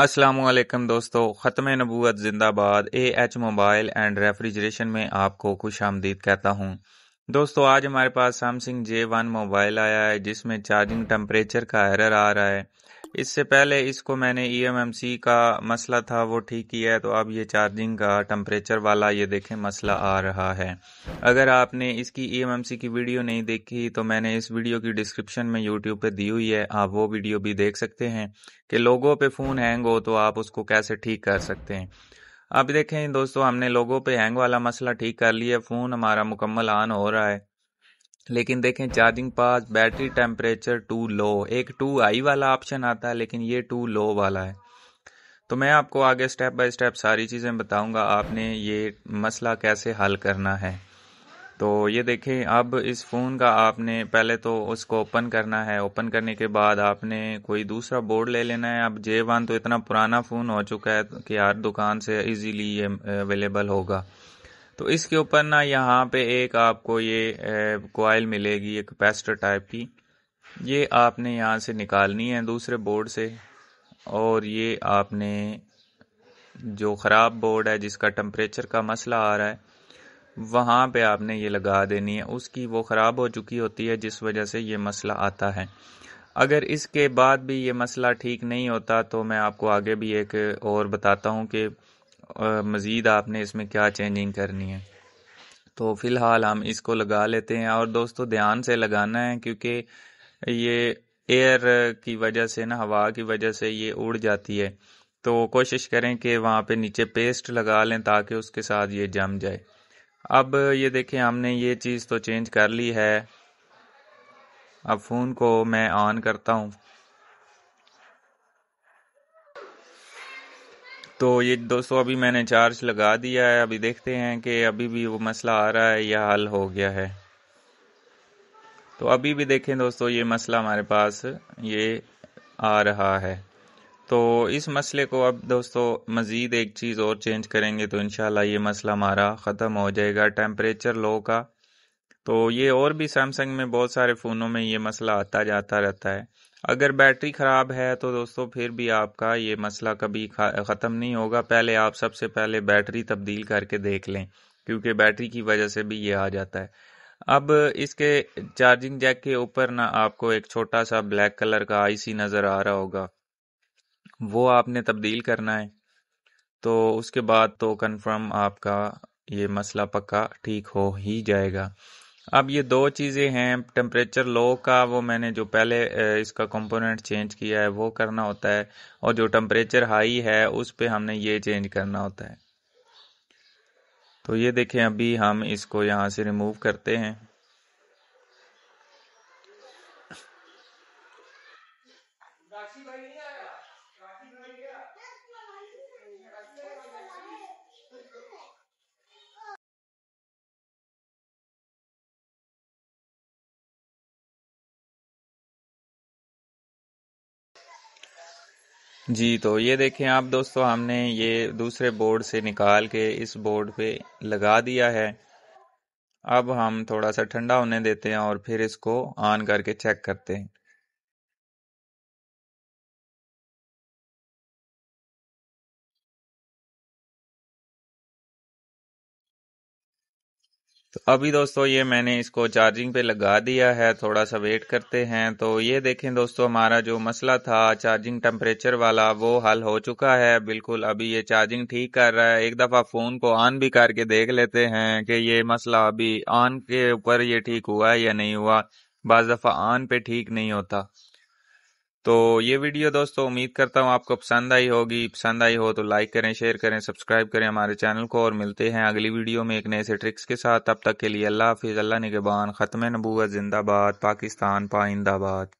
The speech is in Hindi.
असलम दोस्तों ख़त्म नबूत ज़िंदाबाद A H mobile and refrigeration में आपको खुश आमदीद कहता हूँ दोस्तों आज हमारे पास सैमसंग जे वन मोबाइल आया है जिसमें चार्जिंग टेम्परेचर का एरर आ रहा है इससे पहले इसको मैंने ई e का मसला था वो ठीक किया है तो अब ये चार्जिंग का टम्परेचर वाला ये देखें मसला आ रहा है अगर आपने इसकी ई e की वीडियो नहीं देखी तो मैंने इस वीडियो की डिस्क्रिप्शन में यूट्यूब पे दी हुई है आप वो वीडियो भी देख सकते हैं कि लोगों पे फ़ोन हैंग हो तो आप उसको कैसे ठीक कर सकते हैं अब देखें दोस्तों हमने लोगों पे हैंग वाला मसला ठीक कर लिया फ़ोन हमारा मुकम्मल ऑन हो रहा है लेकिन देखें charging pause battery temperature too low एक टू आई वाला ऑप्शन आता है लेकिन ये टू लो वाला है तो मैं आपको आगे स्टेप बाय स्टेप सारी चीज़ें बताऊंगा आपने ये मसला कैसे हल करना है तो ये देखें अब इस फ़ोन का आपने पहले तो उसको ओपन करना है ओपन करने के बाद आपने कोई दूसरा बोर्ड ले लेना है अब जे वन तो इतना पुराना फ़ोन हो चुका है कि हर दुकान से इजीली ये अवेलेबल होगा तो इसके ऊपर ना यहाँ पे एक आपको ये कोयल मिलेगी एक कैपेसिटर टाइप की ये आपने यहाँ से निकालनी है दूसरे बोर्ड से और ये आपने जो ख़राब बोर्ड है जिसका टम्परेचर का मसला आ रहा है वहाँ पे आपने ये लगा देनी है उसकी वो ख़राब हो चुकी होती है जिस वजह से ये मसला आता है अगर इसके बाद भी ये मसला ठीक नहीं होता तो मैं आपको आगे भी एक और बताता हूँ कि मज़ीद आपने इसमें क्या चेंजिंग करनी है तो फ़िलहाल हम इसको लगा लेते हैं और दोस्तों ध्यान से लगाना है क्योंकि ये एयर की वजह से ना हवा की वजह से ये उड़ जाती है तो कोशिश करें कि वहाँ पे नीचे पेस्ट लगा लें ताकि उसके साथ ये जम जाए अब ये देखें हमने ये चीज़ तो चेंज कर ली है अब फ़ोन को मैं ऑन करता हूँ तो ये दोस्तों अभी मैंने चार्ज लगा दिया है अभी देखते हैं कि अभी भी वो मसला आ रहा है या हल हो गया है तो अभी भी देखें दोस्तों ये मसला हमारे पास ये आ रहा है तो इस मसले को अब दोस्तों मज़ीद एक चीज़ और चेंज करेंगे तो इन ये मसला हमारा ख़त्म हो जाएगा टेम्परेचर लो का तो ये और भी सैमसंग में बहुत सारे फ़ोनों में ये मसला आता जाता रहता है अगर बैटरी ख़राब है तो दोस्तों फिर भी आपका ये मसला कभी ख़त्म नहीं होगा पहले आप सबसे पहले बैटरी तब्दील करके देख लें क्योंकि बैटरी की वजह से भी ये आ जाता है अब इसके चार्जिंग जैक के ऊपर ना आपको एक छोटा सा ब्लैक कलर का आईसी नज़र आ रहा होगा वो आपने तब्दील करना है तो उसके बाद तो कंफर्म आपका ये मसला पक्का ठीक हो ही जाएगा अब ये दो चीज़ें हैं टेम्परेचर लो का वो मैंने जो पहले इसका कंपोनेंट चेंज किया है वो करना होता है और जो टेम्परेचर हाई है उस पे हमने ये चेंज करना होता है तो ये देखें अभी हम इसको यहाँ से रिमूव करते हैं जी तो ये देखें आप दोस्तों हमने ये दूसरे बोर्ड से निकाल के इस बोर्ड पे लगा दिया है अब हम थोड़ा सा ठंडा होने देते हैं और फिर इसको ऑन करके चेक करते हैं तो अभी दोस्तों ये मैंने इसको चार्जिंग पे लगा दिया है थोड़ा सा वेट करते हैं तो ये देखें दोस्तों हमारा जो मसला था चार्जिंग टेम्परेचर वाला वो हल हो चुका है बिल्कुल अभी ये चार्जिंग ठीक कर रहा है एक दफ़ा फ़ोन को ऑन भी करके देख लेते हैं कि ये मसला अभी ऑन के ऊपर ये ठीक हुआ या नहीं हुआ बज दफ़ा ऑन पे ठीक नहीं होता तो ये वीडियो दोस्तों उम्मीद करता हूँ आपको पसंद आई होगी पसंद आई हो तो लाइक करें शेयर करें सब्सक्राइब करें हमारे चैनल को और मिलते हैं अगली वीडियो में एक नए से ट्रिक्स के साथ तब तक के लिए अल्लाह हाफिज़ अल्लाह निगबान ख़त्म नबूत जिंदाबाद पाकिस्तान पाइंदाबाद